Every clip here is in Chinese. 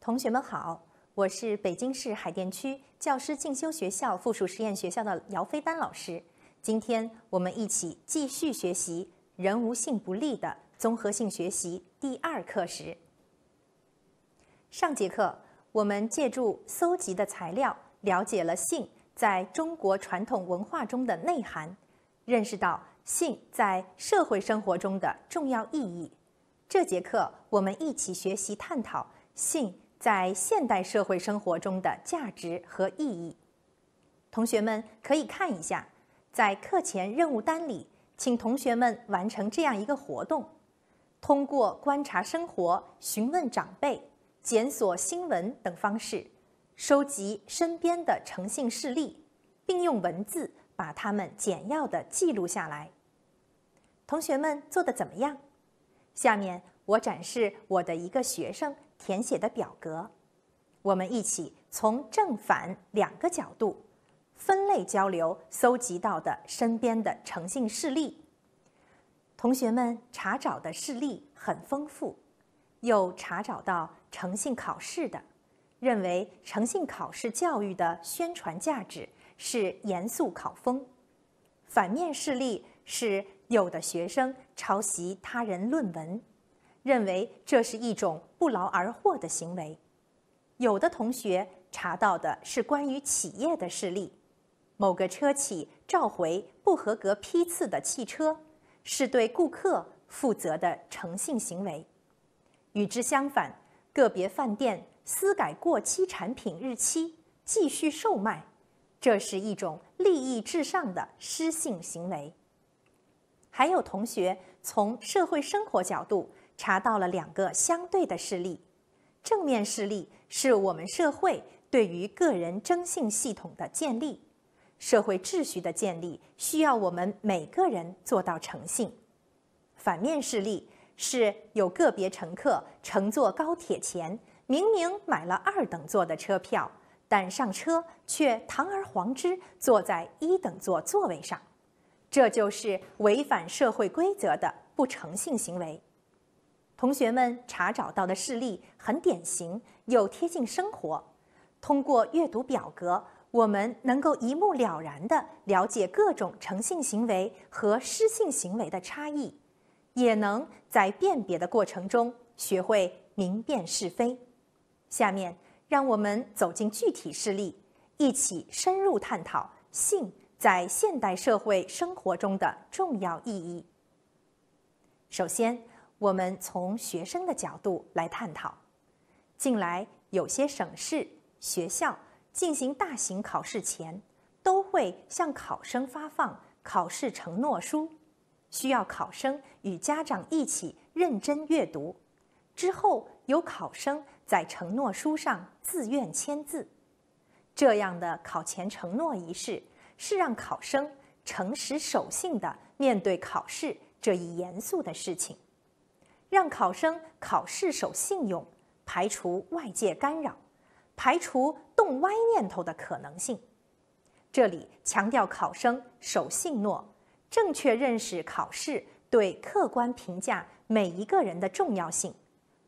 同学们好，我是北京市海淀区教师进修学校附属实验学校的姚飞丹老师。今天我们一起继续学习“人无信不立”的综合性学习第二课时。上节课我们借助搜集的材料，了解了信在中国传统文化中的内涵，认识到信在社会生活中的重要意义。这节课我们一起学习探讨信。在现代社会生活中的价值和意义，同学们可以看一下，在课前任务单里，请同学们完成这样一个活动：通过观察生活、询问长辈、检索新闻等方式，收集身边的诚信事例，并用文字把它们简要的记录下来。同学们做的怎么样？下面我展示我的一个学生。填写的表格，我们一起从正反两个角度分类交流搜集到的身边的诚信事例。同学们查找的事例很丰富，有查找到诚信考试的，认为诚信考试教育的宣传价值是严肃考风；反面事例是有的学生抄袭他人论文。认为这是一种不劳而获的行为。有的同学查到的是关于企业的事例，某个车企召回不合格批次的汽车，是对顾客负责的诚信行为。与之相反，个别饭店私改过期产品日期继续售卖，这是一种利益至上的失信行为。还有同学从社会生活角度。查到了两个相对的事例，正面事例是我们社会对于个人征信系统的建立，社会秩序的建立需要我们每个人做到诚信。反面事例是有个别乘客乘坐高铁前明明买了二等座的车票，但上车却堂而皇之坐在一等座座位上，这就是违反社会规则的不诚信行为。同学们查找到的事例很典型，又贴近生活。通过阅读表格，我们能够一目了然地了解各种诚信行为和失信行为的差异，也能在辨别的过程中学会明辨是非。下面，让我们走进具体事例，一起深入探讨性在现代社会生活中的重要意义。首先。我们从学生的角度来探讨。近来，有些省市学校进行大型考试前，都会向考生发放考试承诺书，需要考生与家长一起认真阅读，之后由考生在承诺书上自愿签字。这样的考前承诺仪式，是让考生诚实守信地面对考试这一严肃的事情。让考生考试守信用，排除外界干扰，排除动歪念头的可能性。这里强调考生守信诺，正确认识考试对客观评价每一个人的重要性，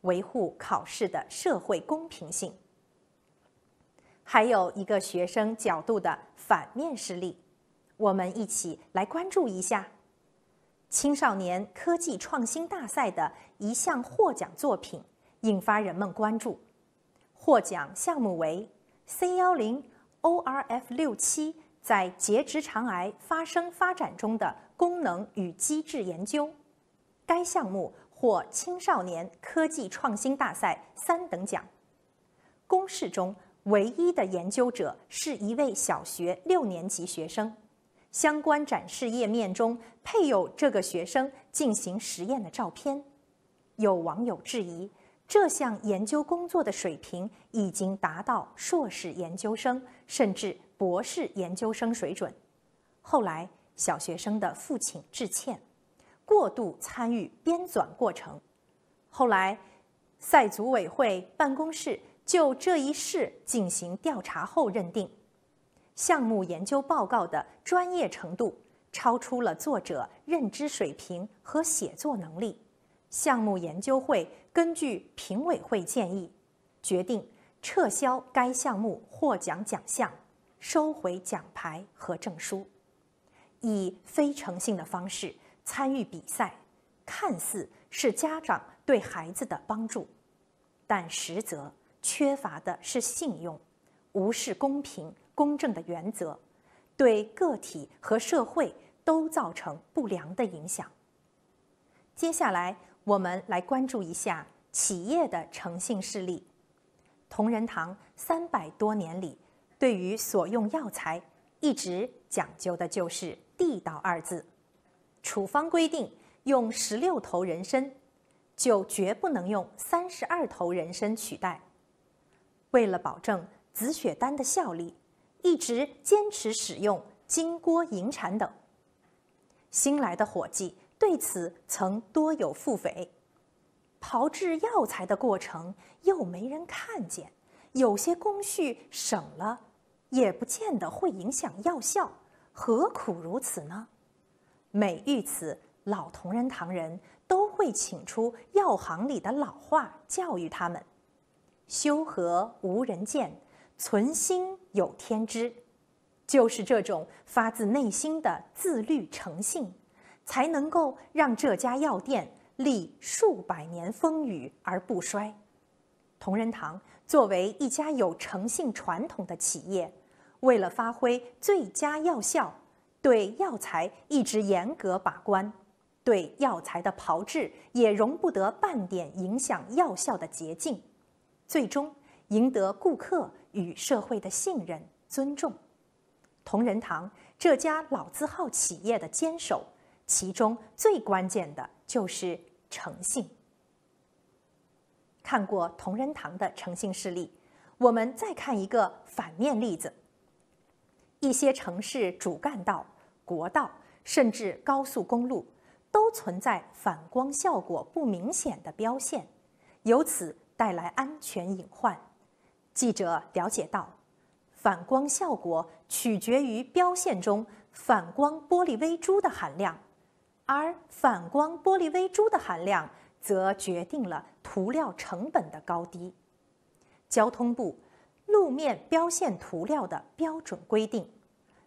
维护考试的社会公平性。还有一个学生角度的反面事例，我们一起来关注一下。青少年科技创新大赛的一项获奖作品引发人们关注。获奖项目为 “C 幺零 ORF 六七在结直肠癌发生发展中的功能与机制研究”。该项目获青少年科技创新大赛三等奖。公示中唯一的研究者是一位小学六年级学生。相关展示页面中配有这个学生进行实验的照片，有网友质疑这项研究工作的水平已经达到硕士研究生甚至博士研究生水准。后来，小学生的父亲致歉，过度参与编纂过程。后来，赛组委会办公室就这一事进行调查后认定。项目研究报告的专业程度超出了作者认知水平和写作能力。项目研究会根据评委会建议，决定撤销该项目获奖奖项，收回奖牌和证书。以非诚信的方式参与比赛，看似是家长对孩子的帮助，但实则缺乏的是信用，无视公平。公正的原则，对个体和社会都造成不良的影响。接下来，我们来关注一下企业的诚信事例。同仁堂三百多年里，对于所用药材，一直讲究的就是“地道”二字。处方规定，用十六头人参，就绝不能用三十二头人参取代。为了保证紫雪丹的效力，一直坚持使用金锅银铲等。新来的伙计对此曾多有腹诽。炮制药材的过程又没人看见，有些工序省了也不见得会影响药效，何苦如此呢？每遇此，老同仁堂人都会请出药行里的老话教育他们：“修和无人见，存心。”有天知，就是这种发自内心的自律诚信，才能够让这家药店历数百年风雨而不衰。同仁堂作为一家有诚信传统的企业，为了发挥最佳药效，对药材一直严格把关，对药材的炮制也容不得半点影响药效的捷径，最终赢得顾客。与社会的信任、尊重，同仁堂这家老字号企业的坚守，其中最关键的就是诚信。看过同仁堂的诚信事例，我们再看一个反面例子：一些城市主干道、国道甚至高速公路，都存在反光效果不明显的标线，由此带来安全隐患。记者了解到，反光效果取决于标线中反光玻璃微珠的含量，而反光玻璃微珠的含量则决定了涂料成本的高低。交通部路面标线涂料的标准规定，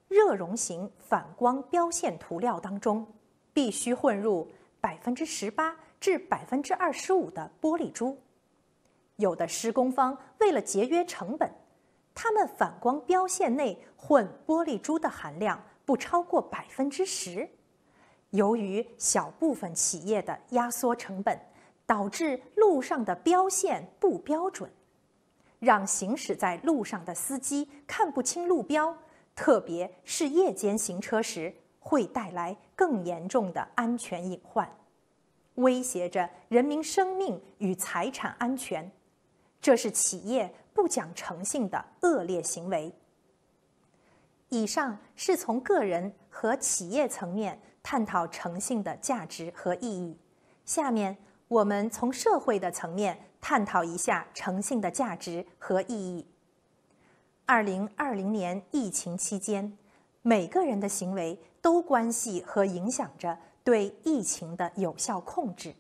热熔型反光标线涂料当中必须混入百分之十八至百分之二十五的玻璃珠。有的施工方为了节约成本，他们反光标线内混玻璃珠的含量不超过百分之十。由于小部分企业的压缩成本，导致路上的标线不标准，让行驶在路上的司机看不清路标，特别是夜间行车时，会带来更严重的安全隐患，威胁着人民生命与财产安全。这是企业不讲诚信的恶劣行为。以上是从个人和企业层面探讨诚信的价值和意义。下面我们从社会的层面探讨一下诚信的价值和意义。二零二零年疫情期间，每个人的行为都关系和影响着对疫情的有效控制。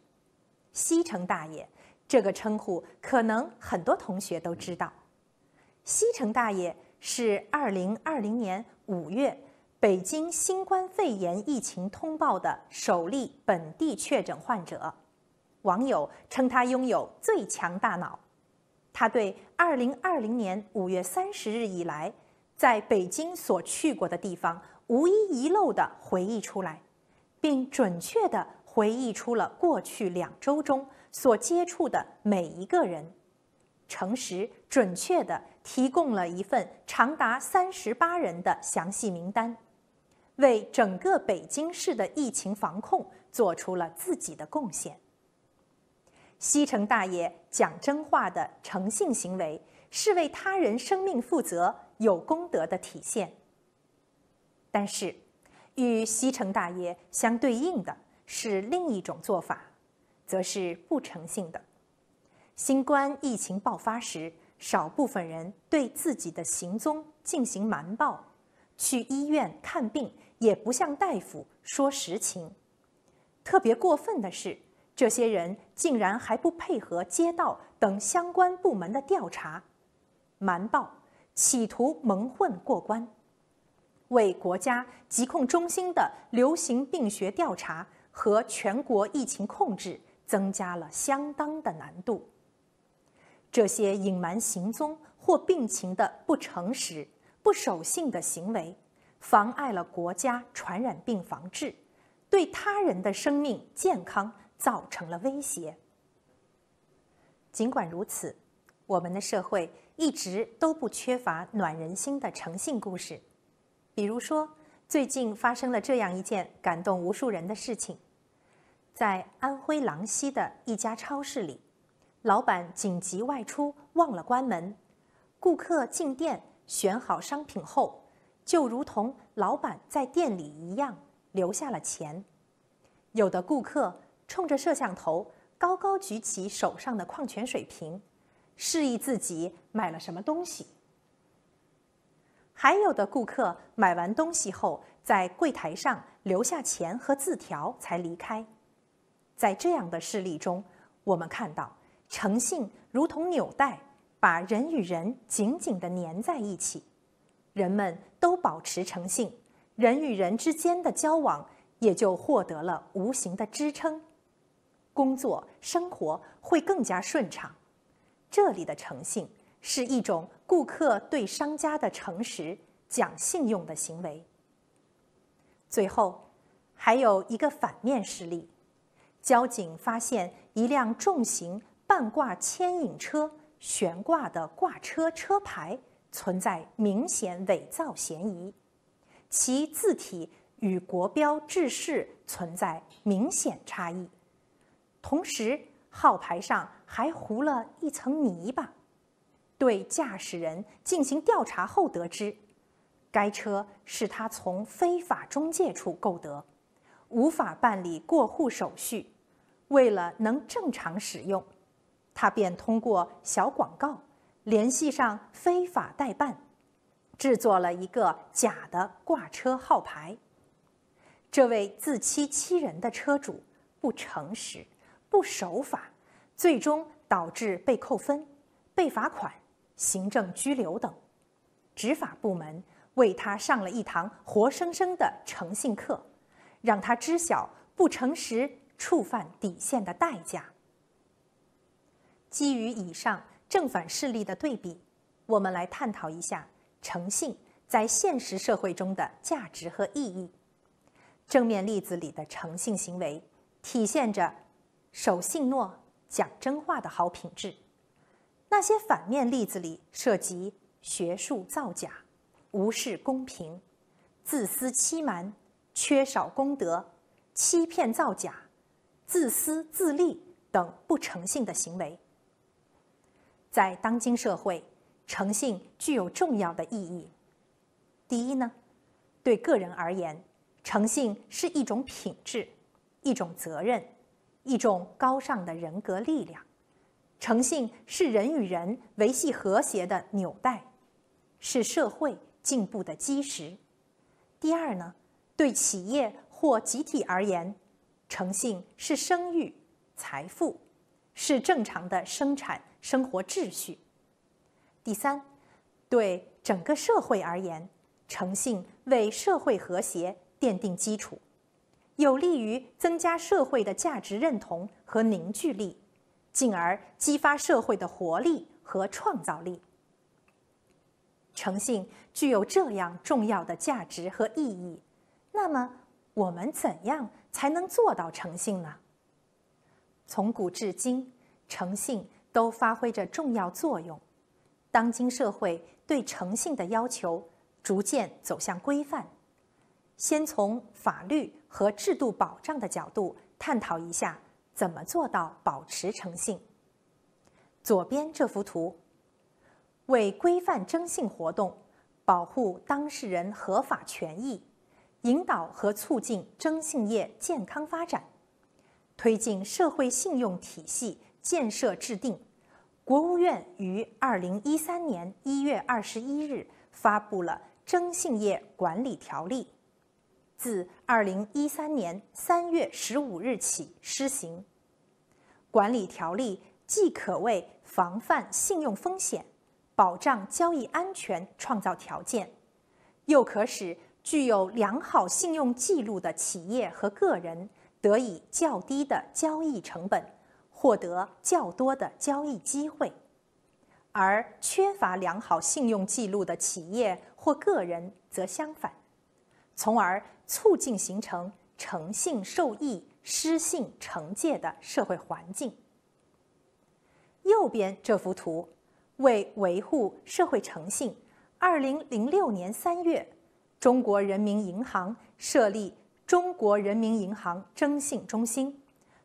西城大爷。这个称呼可能很多同学都知道，西城大爷是2020年5月北京新冠肺炎疫情通报的首例本地确诊患者。网友称他拥有最强大脑，他对2020年5月30日以来在北京所去过的地方无一遗漏的回忆出来，并准确的。回忆出了过去两周中所接触的每一个人，诚实准确的提供了一份长达三十八人的详细名单，为整个北京市的疫情防控做出了自己的贡献。西城大爷讲真话的诚信行为是为他人生命负责、有功德的体现。但是，与西城大爷相对应的。是另一种做法，则是不诚信的。新冠疫情爆发时，少部分人对自己的行踪进行瞒报，去医院看病也不向大夫说实情。特别过分的是，这些人竟然还不配合街道等相关部门的调查，瞒报，企图蒙混过关，为国家疾控中心的流行病学调查。和全国疫情控制增加了相当的难度。这些隐瞒行踪或病情的不诚实、不守信的行为，妨碍了国家传染病防治，对他人的生命健康造成了威胁。尽管如此，我们的社会一直都不缺乏暖人心的诚信故事。比如说，最近发生了这样一件感动无数人的事情。在安徽郎溪的一家超市里，老板紧急外出忘了关门，顾客进店选好商品后，就如同老板在店里一样，留下了钱。有的顾客冲着摄像头高高举起手上的矿泉水瓶，示意自己买了什么东西。还有，的顾客买完东西后，在柜台上留下钱和字条才离开。在这样的事例中，我们看到诚信如同纽带，把人与人紧紧地粘在一起。人们都保持诚信，人与人之间的交往也就获得了无形的支撑，工作生活会更加顺畅。这里的诚信是一种顾客对商家的诚实、讲信用的行为。最后，还有一个反面事例。交警发现一辆重型半挂牵引车悬挂的挂车车牌存在明显伪造嫌疑，其字体与国标制式存在明显差异，同时号牌上还糊了一层泥巴。对驾驶人进行调查后得知，该车是他从非法中介处购得，无法办理过户手续。为了能正常使用，他便通过小广告联系上非法代办，制作了一个假的挂车号牌。这位自欺欺人的车主不诚实、不守法，最终导致被扣分、被罚款、行政拘留等。执法部门为他上了一堂活生生的诚信课，让他知晓不诚实。触犯底线的代价。基于以上正反事例的对比，我们来探讨一下诚信在现实社会中的价值和意义。正面例子里的诚信行为，体现着守信诺、讲真话的好品质；那些反面例子里涉及学术造假、无视公平、自私欺瞒、缺少公德、欺骗造假。自私自利等不诚信的行为，在当今社会，诚信具有重要的意义。第一呢，对个人而言，诚信是一种品质，一种责任，一种高尚的人格力量。诚信是人与人维系和谐的纽带，是社会进步的基石。第二呢，对企业或集体而言。诚信是生育、财富，是正常的生产生活秩序。第三，对整个社会而言，诚信为社会和谐奠定基础，有利于增加社会的价值认同和凝聚力，进而激发社会的活力和创造力。诚信具有这样重要的价值和意义，那么我们怎样？才能做到诚信呢。从古至今，诚信都发挥着重要作用。当今社会对诚信的要求逐渐走向规范。先从法律和制度保障的角度探讨一下，怎么做到保持诚信。左边这幅图为规范征信活动，保护当事人合法权益。引导和促进征信业健康发展，推进社会信用体系建设。制定，国务院于二零一三年一月二十一日发布了《征信业管理条例》，自二零一三年三月十五日起施行。管理条例既可为防范信用风险、保障交易安全创造条件，又可使。具有良好信用记录的企业和个人，得以较低的交易成本获得较多的交易机会；而缺乏良好信用记录的企业或个人则相反，从而促进形成诚信受益、失信惩戒的社会环境。右边这幅图为维护社会诚信，二零零六年三月。中国人民银行设立中国人民银行征信中心，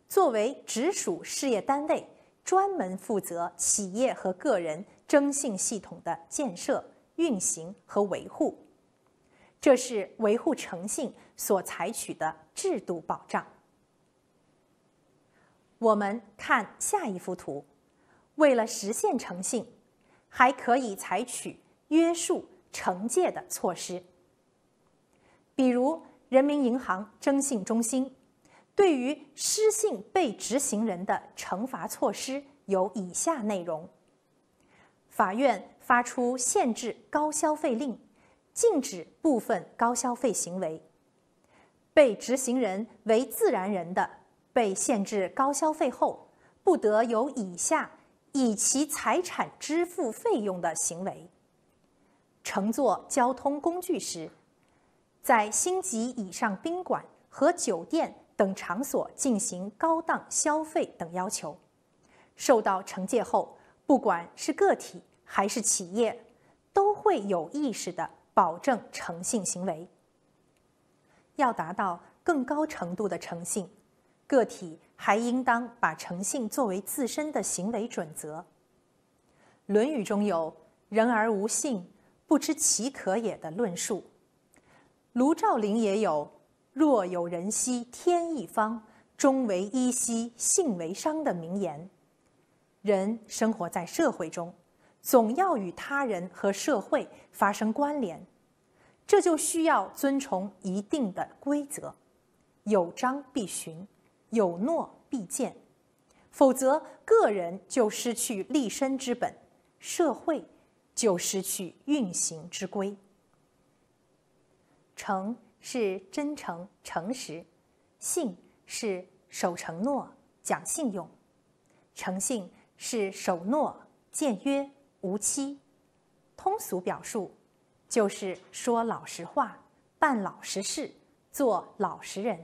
作为直属事业单位，专门负责企业和个人征信系统的建设、运行和维护。这是维护诚信所采取的制度保障。我们看下一幅图，为了实现诚信，还可以采取约束惩戒的措施。比如，人民银行征信中心对于失信被执行人的惩罚措施有以下内容：法院发出限制高消费令，禁止部分高消费行为。被执行人为自然人的，被限制高消费后，不得有以下以其财产支付费用的行为：乘坐交通工具时。在星级以上宾馆和酒店等场所进行高档消费等要求，受到惩戒后，不管是个体还是企业，都会有意识的保证诚信行为。要达到更高程度的诚信，个体还应当把诚信作为自身的行为准则。《论语》中有“人而无信，不知其可也”的论述。卢照邻也有“若有人兮天一方，终为衣兮信为商”的名言。人生活在社会中，总要与他人和社会发生关联，这就需要遵从一定的规则，有章必循，有诺必践。否则，个人就失去立身之本，社会就失去运行之规。诚是真诚、诚实，信是守承诺、讲信用，诚信是守诺、践约、无期。通俗表述就是说老实话、办老实事、做老实人。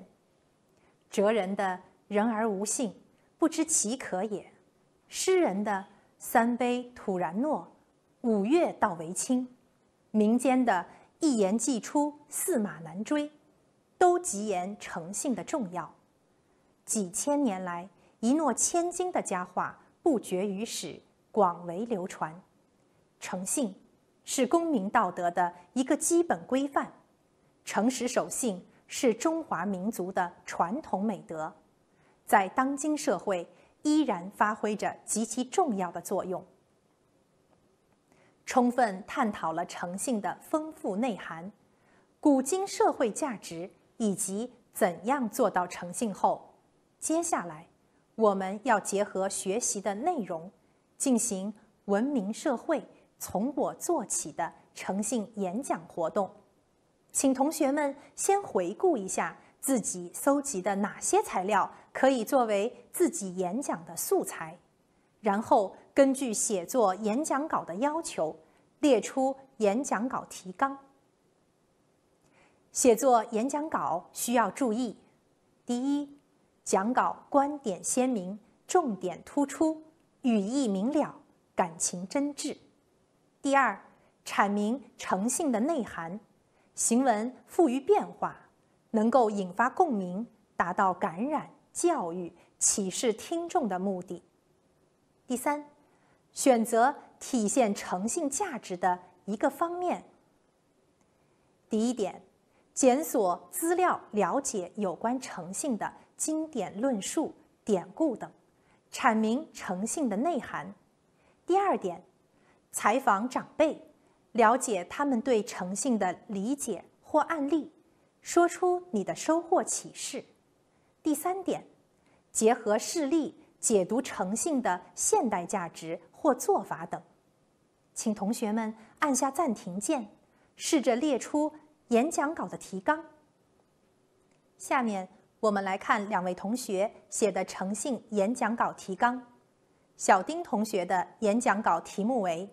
哲人的人而无信，不知其可也；诗人的三杯吐然诺，五岳倒为轻；民间的。一言既出，驷马难追，都极言诚信的重要。几千年来，一诺千金的佳话不绝于史，广为流传。诚信是公民道德的一个基本规范，诚实守信是中华民族的传统美德，在当今社会依然发挥着极其重要的作用。充分探讨了诚信的丰富内涵、古今社会价值以及怎样做到诚信后，接下来我们要结合学习的内容，进行“文明社会从我做起”的诚信演讲活动。请同学们先回顾一下自己搜集的哪些材料可以作为自己演讲的素材，然后。根据写作演讲稿的要求，列出演讲稿提纲。写作演讲稿需要注意：第一，讲稿观点鲜明，重点突出，语意明了，感情真挚；第二，阐明诚信的内涵，行文富于变化，能够引发共鸣，达到感染、教育、启示听众的目的；第三。选择体现诚信价值的一个方面。第一点，检索资料，了解有关诚信的经典论述、典故等，阐明诚信的内涵。第二点，采访长辈，了解他们对诚信的理解或案例，说出你的收获启示。第三点，结合事例解读诚信的现代价值。或做法等，请同学们按下暂停键，试着列出演讲稿的提纲。下面我们来看两位同学写的诚信演讲稿提纲。小丁同学的演讲稿题目为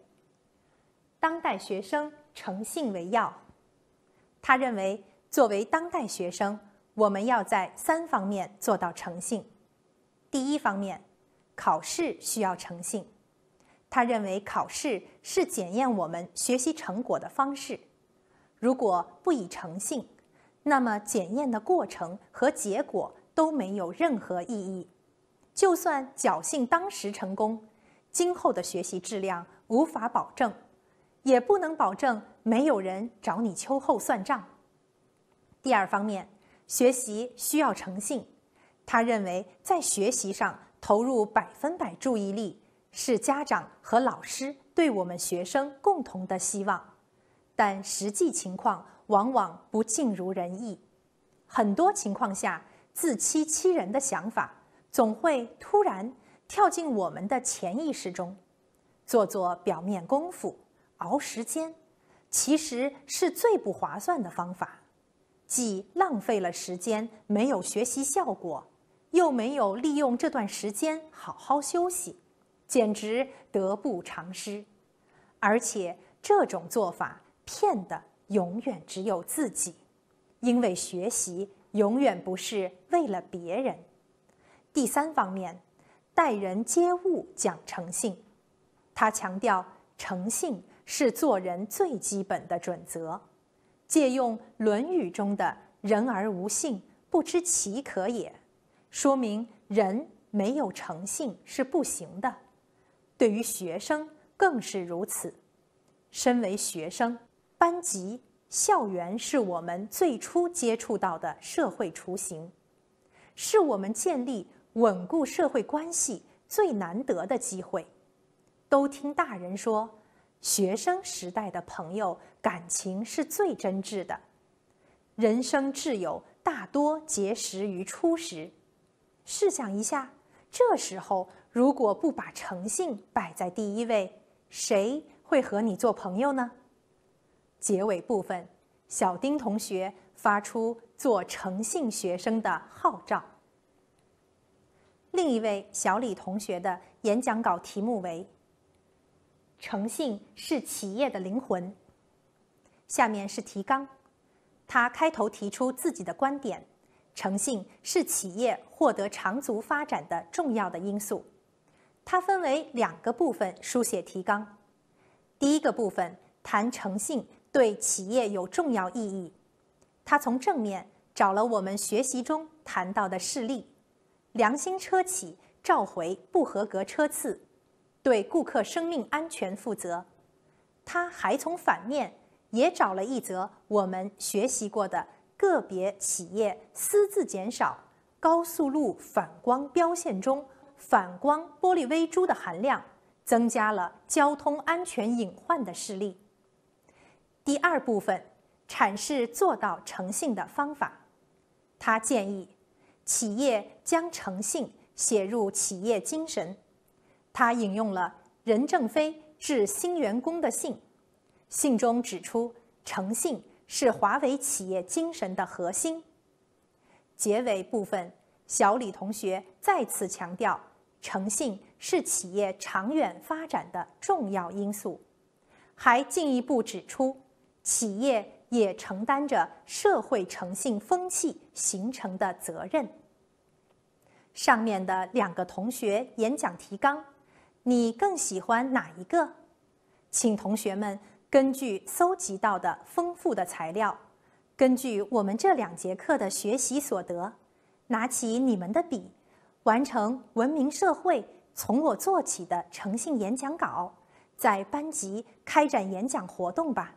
“当代学生诚信为要”，他认为作为当代学生，我们要在三方面做到诚信。第一方面，考试需要诚信。他认为考试是检验我们学习成果的方式，如果不以诚信，那么检验的过程和结果都没有任何意义。就算侥幸当时成功，今后的学习质量无法保证，也不能保证没有人找你秋后算账。第二方面，学习需要诚信。他认为在学习上投入百分百注意力。是家长和老师对我们学生共同的希望，但实际情况往往不尽如人意。很多情况下，自欺欺人的想法总会突然跳进我们的潜意识中。做做表面功夫、熬时间，其实是最不划算的方法，既浪费了时间，没有学习效果，又没有利用这段时间好好休息。简直得不偿失，而且这种做法骗的永远只有自己，因为学习永远不是为了别人。第三方面，待人接物讲诚信，他强调诚信是做人最基本的准则，借用《论语》中的“人而无信，不知其可也”，说明人没有诚信是不行的。对于学生更是如此。身为学生，班级、校园是我们最初接触到的社会雏形，是我们建立稳固社会关系最难得的机会。都听大人说，学生时代的朋友感情是最真挚的，人生挚友大多结识于初时。试想一下，这时候。如果不把诚信摆在第一位，谁会和你做朋友呢？结尾部分，小丁同学发出做诚信学生的号召。另一位小李同学的演讲稿题目为“诚信是企业的灵魂”，下面是提纲。他开头提出自己的观点：诚信是企业获得长足发展的重要的因素。它分为两个部分，书写提纲。第一个部分谈诚信对企业有重要意义，它从正面找了我们学习中谈到的事例，良心车企召回不合格车次，对顾客生命安全负责。他还从反面也找了一则我们学习过的个别企业私自减少高速路反光标线中。反光玻璃微珠的含量增加了交通安全隐患的事例。第二部分阐释做到诚信的方法。他建议企业将诚信写入企业精神。他引用了任正非致新员工的信，信中指出诚信是华为企业精神的核心。结尾部分，小李同学再次强调。诚信是企业长远发展的重要因素，还进一步指出，企业也承担着社会诚信风气形成的责任。上面的两个同学演讲提纲，你更喜欢哪一个？请同学们根据搜集到的丰富的材料，根据我们这两节课的学习所得，拿起你们的笔。完成“文明社会从我做起”的诚信演讲稿，在班级开展演讲活动吧。